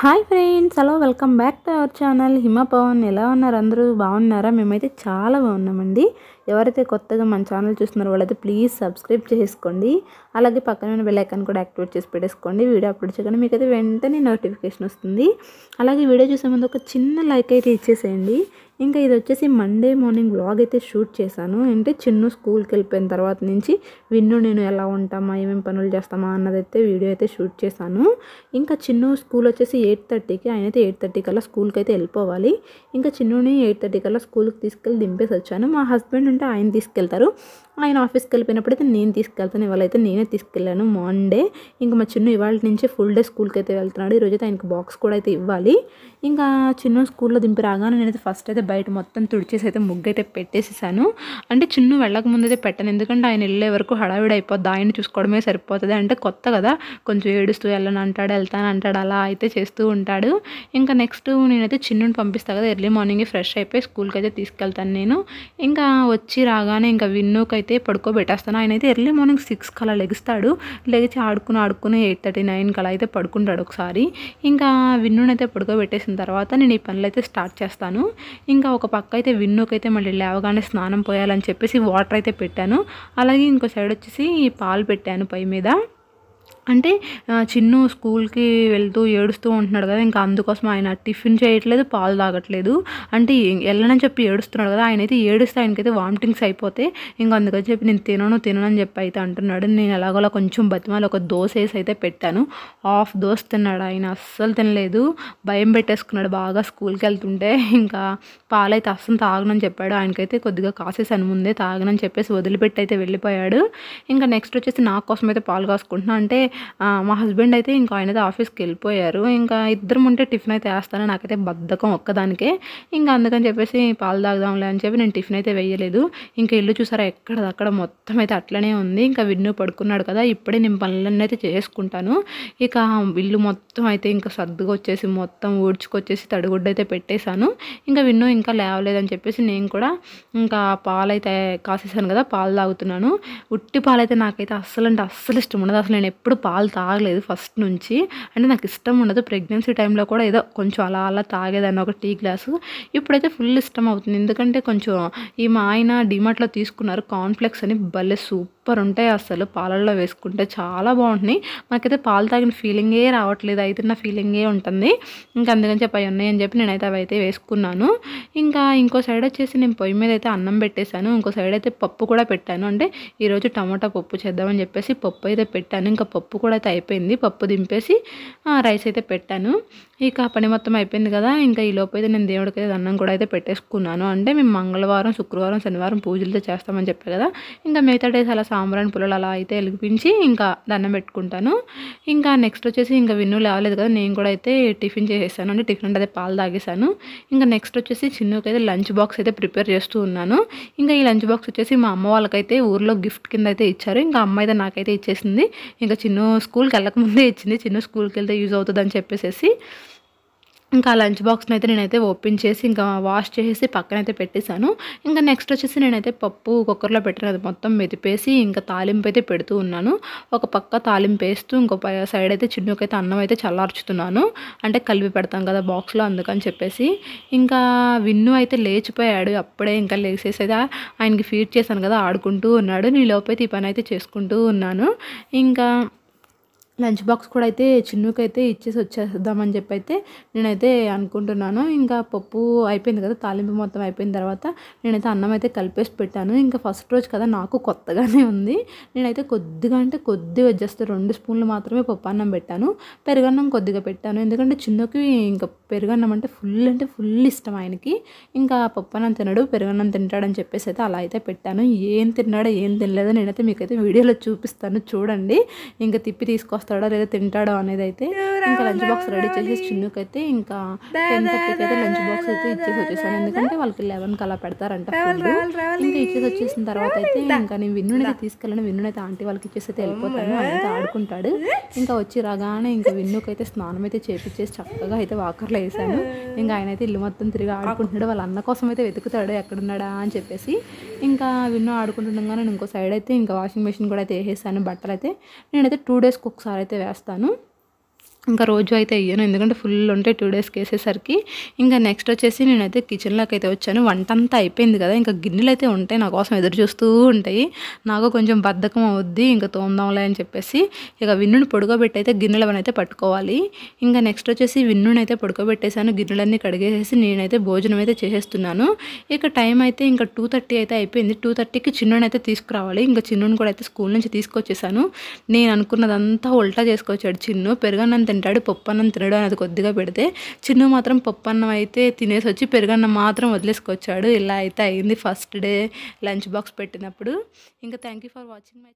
Hi friends hello welcome back to our channel Hima Pavan ఎలా ఉన్నారు అందరూ బాగున్నారా మేమైతే చాలా బాగున్నామండి ఎవరైతే కొత్తగా మన ఛానల్ చూస్తున్నారో వాళ్ళైతే ప్లీజ్ సబ్స్క్రైబ్ చేసుకోండి అలాగే పక్కన బెల్ ఐకాన్ కూడా యాక్టివేట్ చేసి పెట్టేసుకోండి వీడియో అప్లోడ్ చేయగానే మీకైతే వెంటనే నోటిఫికేషన్ వస్తుంది అలాగే వీడియో చూసే ముందు ఒక చిన్న లైక్ అయితే ఇచ్చేసేయండి ఇంకా ఇది వచ్చేసి మండే మార్నింగ్ వ్లాగ్ అయితే షూట్ చేశాను అంటే చిన్న స్కూల్కి వెళ్ళిపోయిన తర్వాత నుంచి విన్ను నేను ఎలా ఉంటామా ఏమేమి పనులు చేస్తామా అన్నదైతే వీడియో అయితే షూట్ చేశాను ఇంకా చిన్న స్కూల్ వచ్చేసి ఎయిట్ థర్టీకి ఆయన అయితే ఎయిట్ థర్టీ కల్లా స్కూల్కి అయితే వెళ్ళిపోవాలి ఇంకా చిన్నుని ఎయిట్ థర్టీ కల్లా స్కూల్కి తీసుకెళ్ళి దింపేసి వచ్చాను మా హస్బెండ్ ఉంటే ఆయన తీసుకెళ్తారు ఆయన ఆఫీస్కి వెళ్ళిపోయినప్పుడు అయితే నేను తీసుకెళ్తాను ఇవాళ అయితే నేనే తీసుకెళ్ళాను మార్నింగ్ ఇంకా మా చిన్న ఇవాళ నుంచి ఫుల్ డే స్కూల్కి అయితే వెళ్తున్నాడు అయితే ఆయనకి బాక్స్ కూడా అయితే ఇవ్వాలి ఇంకా చిన్న స్కూల్లో దింపి రాగానే నేనైతే ఫస్ట్ అయితే బయట మొత్తం తుడిచేసి అయితే ముగ్గు అయితే పెట్టేసేసాను అంటే చిన్న వెళ్ళక అయితే పెట్టాను ఎందుకంటే ఆయన వెళ్ళే వరకు హడావిడి అయిపోద్ది ఆయన చూసుకోవడమే సరిపోతుంది అంటే కొత్త కదా కొంచెం ఏడుస్తూ వెళ్ళను అంటాడు వెళ్తాను అంటాడు అలా అయితే చేస్తూ ఉంటాడు ఇంకా నెక్స్ట్ నేనైతే చిన్నుని పంపిస్తాను కదా ఎర్లీ మార్నింగ్ ఫ్రెష్ అయిపోయి స్కూల్కి అయితే తీసుకెళ్తాను నేను ఇంకా వచ్చి రాగానే ఇంకా విన్నోకైతే అయితే పడుకోబెట్టేస్తాను ఆయన అయితే ఎర్లీ మార్నింగ్ సిక్స్ కలా లెగిస్తాడు లెగిచి ఆడుకుని ఆడుకుని ఎయిట్ థర్టీ నైన్ అలా అయితే పడుకుంటాడు ఒకసారి ఇంకా అయితే పడుకోబెట్టేసిన తర్వాత నేను ఈ పనులు అయితే స్టార్ట్ చేస్తాను ఇంకా ఒక పక్క అయితే విన్నుకైతే మళ్ళీ లేవగానే స్నానం పోయాలని చెప్పేసి వాటర్ అయితే పెట్టాను అలాగే ఇంకో సైడ్ వచ్చేసి పాలు పెట్టాను పై మీద అంటే చిన్ను స్కూల్కి వెళ్తూ ఏడుస్తూ ఉంటున్నాడు కదా ఇంకా అందుకోసం ఆయన టిఫిన్ చేయట్లేదు పాలు తాగట్లేదు అంటే వెళ్ళనని చెప్పి ఏడుస్తున్నాడు కదా ఆయన అయితే ఏడుస్తే ఆయనకైతే వామిటింగ్స్ అయిపోతే ఇంకా అందుకని చెప్పి నేను తినను తినను అని చెప్పి అయితే అంటున్నాడు నేను ఎలాగోలా కొంచెం బతిమాలి ఒక దోశ వేసి అయితే పెట్టాను హాఫ్ దోశ తిన్నాడు ఆయన అస్సలు తినలేదు భయం పెట్టేసుకున్నాడు బాగా స్కూల్కి వెళ్తుంటే ఇంకా పాలైతే అస్సలు తాగనని చెప్పాడు ఆయనకైతే కొద్దిగా కాసేసాను ముందే తాగనని చెప్పేసి వదిలిపెట్టి అయితే వెళ్ళిపోయాడు ఇంకా నెక్స్ట్ వచ్చేసి నా కోసం అయితే పాలు కాసుకుంటున్నా అంటే మా హస్బెండ్ అయితే ఇంకా ఆయన అయితే ఆఫీస్కి వెళ్ళిపోయారు ఇంకా ఇద్దరు ఉంటే టిఫిన్ అయితే వేస్తాను నాకైతే బద్ధకం ఒక్కదానికే ఇంకా అందుకని చెప్పేసి పాలు తాగుదాంలే అని చెప్పి నేను టిఫిన్ అయితే వేయలేదు ఇంకా ఇల్లు చూసారా ఎక్కడ అక్కడ మొత్తం అయితే అట్లనే ఉంది ఇంకా విన్ను పడుకున్నాడు కదా ఇప్పుడే నేను పనులన్నీ అయితే చేసుకుంటాను ఇక ఇల్లు మొత్తం అయితే ఇంకా సర్దుగా వచ్చేసి మొత్తం ఊడ్చుకొచ్చేసి తడిగుడ్డ అయితే పెట్టేశాను ఇంకా విన్ను ఇంకా లేవలేదని చెప్పేసి నేను కూడా ఇంకా పాలైతే కాసేసాను కదా పాలు తాగుతున్నాను ఉట్టి పాలైతే నాకైతే అస్సలు అంటే అస్సలు ఇష్టం ఉండదు అసలు నేను ఎప్పుడు పాలు తాగలేదు ఫస్ట్ నుంచి అంటే నాకు ఇష్టం ఉండదు ప్రెగ్నెన్సీ టైంలో కూడా ఏదో కొంచెం అలా అలా తాగేదాన్ని ఒక టీ గ్లాసు ఇప్పుడైతే ఫుల్ ఇష్టం అవుతుంది ఎందుకంటే కొంచెం ఈ మా ఆయన డిమార్ట్లో తీసుకున్నారు కాన్ఫ్లెక్స్ అని భలే సూప్ సూపర్ ఉంటాయి అసలు పాలల్లో వేసుకుంటే చాలా బాగుంటున్నాయి మనకైతే పాలు తాగిన ఫీలింగే రావట్లేదు అయితే నా ఫీలింగే ఉంటుంది ఇంకా అందుకని చెప్పి అవి ఉన్నాయని చెప్పి నేనైతే అవి అయితే వేసుకున్నాను ఇంకా ఇంకో సైడ్ వచ్చేసి నేను పొయ్యి మీద అయితే అన్నం పెట్టేశాను ఇంకో సైడ్ అయితే పప్పు కూడా పెట్టాను అంటే ఈరోజు టమాటా పప్పు చేద్దామని చెప్పేసి పప్పు అయితే పెట్టాను ఇంకా పప్పు కూడా అయితే అయిపోయింది పప్పు దింపేసి రైస్ అయితే పెట్టాను ఇక పని మొత్తం అయిపోయింది కదా ఇంకా ఈ లోపు అయితే నేను దేవుడికి అయితే అన్నం కూడా అయితే పెట్టేసుకున్నాను అంటే మేము మంగళవారం శుక్రవారం శనివారం పూజలతో చేస్తామని చెప్పాను కదా ఇంకా మిగతా డేస్ అలా సాంబ్రాన్ పుల్లలు అలా అయితే వెలిగిపించి ఇంకా దండం పెట్టుకుంటాను ఇంకా నెక్స్ట్ వచ్చేసి ఇంకా విన్ను లేవలేదు కదా నేను కూడా అయితే టిఫిన్ చేసేసాను అంటే టిఫిన్ అంటే పాలు తాగేశాను ఇంకా నెక్స్ట్ వచ్చేసి చిన్నుకి అయితే లంచ్ బాక్స్ అయితే ప్రిపేర్ చేస్తూ ఉన్నాను ఇంకా ఈ లంచ్ బాక్స్ వచ్చేసి మా అమ్మ వాళ్ళకైతే ఊర్లో గిఫ్ట్ కింద అయితే ఇచ్చారు ఇంకా అమ్మ అయితే నాకైతే ఇచ్చేసింది ఇంకా చిన్న స్కూల్కి వెళ్ళకముందే ఇచ్చింది చిన్న స్కూల్కి వెళ్తే యూజ్ అవుతుందని చెప్పేసి ఇంకా లంచ్ బాక్స్ని అయితే నేనైతే ఓపెన్ చేసి ఇంకా వాష్ చేసేసి పక్కన అయితే పెట్టేశాను ఇంకా నెక్స్ట్ వచ్చేసి నేనైతే పప్పు కుక్కర్లో పెట్టిన అది మొత్తం మెదిపేసి ఇంకా తాలింపు అయితే పెడుతూ ఉన్నాను ఒక పక్క తాలింపు వేస్తూ ఇంకో సైడ్ అయితే అయితే అన్నం అయితే చల్లార్చుతున్నాను అంటే కలిపి పెడతాం కదా బాక్స్లో అందుకని చెప్పేసి ఇంకా విన్ను అయితే లేచిపోయాడు అప్పుడే ఇంకా లేచేసి అయితే ఆయనకి ఫీడ్ చేశాను కదా ఆడుకుంటూ ఉన్నాడు నీ లోపైతే ఈ పని అయితే చేసుకుంటూ ఉన్నాను ఇంకా లంచ్ బాక్స్ కూడా అయితే అయితే ఇచ్చేసి వచ్చేద్దామని చెప్పి అయితే నేనైతే అనుకుంటున్నాను ఇంకా పప్పు అయిపోయింది కదా తాలింపు మొత్తం అయిపోయిన తర్వాత నేనైతే అన్నం అయితే కలిపేసి పెట్టాను ఇంకా ఫస్ట్ రోజు కదా నాకు కొత్తగానే ఉంది నేనైతే కొద్దిగా అంటే కొద్దిగా జస్ట్ రెండు స్పూన్లు మాత్రమే పప్పు అన్నం పెట్టాను పెరుగన్నం కొద్దిగా పెట్టాను ఎందుకంటే చిన్నకి ఇంకా పెరుగన్నం అంటే ఫుల్ అంటే ఫుల్ ఇష్టం ఆయనకి ఇంకా పప్పు అన్నం తినడు పెరుగన్నం తింటాడని చెప్పేసి అయితే అలా అయితే పెట్టాను ఏం తిన్నాడో ఏం తినలేదో నేనైతే మీకైతే వీడియోలో చూపిస్తాను చూడండి ఇంకా తిప్పి తీసుకొస్తాను వస్తాడా లేదా తింటాడా అనేది అయితే ఇంకా లంచ్ బాక్స్ రెడీ చేసేసి చిన్నుకి అయితే ఇంకా టెన్ అయితే లంచ్ బాక్స్ అయితే ఇచ్చేసి వచ్చేసాను ఎందుకంటే వాళ్ళకి కి అలా పెడతారంట ఇంకా ఇచ్చేసి వచ్చేసిన తర్వాత అయితే ఇంకా నేను అయితే తీసుకెళ్ళను అయితే ఆంటీ వాళ్ళకి ఇచ్చేసి అయితే వెళ్ళిపోతాను అయితే ఆడుకుంటాడు ఇంకా వచ్చి రాగానే ఇంకా విన్నుకి అయితే స్నానం అయితే చేపించేసి చక్కగా అయితే వాకర్లో వేసాను ఇంకా ఆయన అయితే ఇల్లు మొత్తం తిరిగి ఆడుకుంటున్నాడు వాళ్ళ అన్న కోసం అయితే వెతుకుతాడు ఎక్కడున్నాడా అని చెప్పేసి ఇంకా విన్ను ఆడుకుంటుండగా నేను ఇంకో సైడ్ అయితే ఇంకా వాషింగ్ మెషిన్ కూడా అయితే వేసేసాను బట్టలు అయితే నేనైతే టూ డేస్కి ఒకసారి Parece ver hasta, ¿no? ఇంకా రోజు అయితే అయ్యాను ఎందుకంటే ఫుల్ ఉంటే టూ డేస్కి వేసేసరికి ఇంకా నెక్స్ట్ వచ్చేసి నేనైతే కిచెన్లోకి అయితే వచ్చాను వంట అంతా అయిపోయింది కదా ఇంకా గిన్నెలు అయితే ఉంటాయి నా కోసం ఎదురు చూస్తూ ఉంటాయి నాకు కొంచెం బద్ధకం అవుద్ది ఇంకా తోమదాంలే అని చెప్పేసి ఇక విన్నుని పొడుకోబెట్టి అయితే గిన్నెలు అయితే పట్టుకోవాలి ఇంకా నెక్స్ట్ వచ్చేసి విన్నుని అయితే పొడుకోబెట్టేశాను గిన్నెలన్నీ కడిగేసేసి నేనైతే భోజనం అయితే చేసేస్తున్నాను ఇక టైం అయితే ఇంకా టూ థర్టీ అయితే అయిపోయింది టూ థర్టీకి చిన్నుని అయితే తీసుకురావాలి ఇంకా చిన్నుని కూడా అయితే స్కూల్ నుంచి తీసుకొచ్చేసాను నేను అనుకున్నదంతా ఉల్టా చేసుకొచ్చాడు చిన్ను పెరుగన్నంత తింటాడు పప్పు అన్నం తినడం అది కొద్దిగా పెడితే చిన్ను మాత్రం పప్పు అన్నం అయితే తినేసి వచ్చి పెరుగన్నం మాత్రం వదిలేసుకొచ్చాడు ఇలా అయితే అయింది ఫస్ట్ డే లంచ్ బాక్స్ పెట్టినప్పుడు ఇంకా thank you for watching my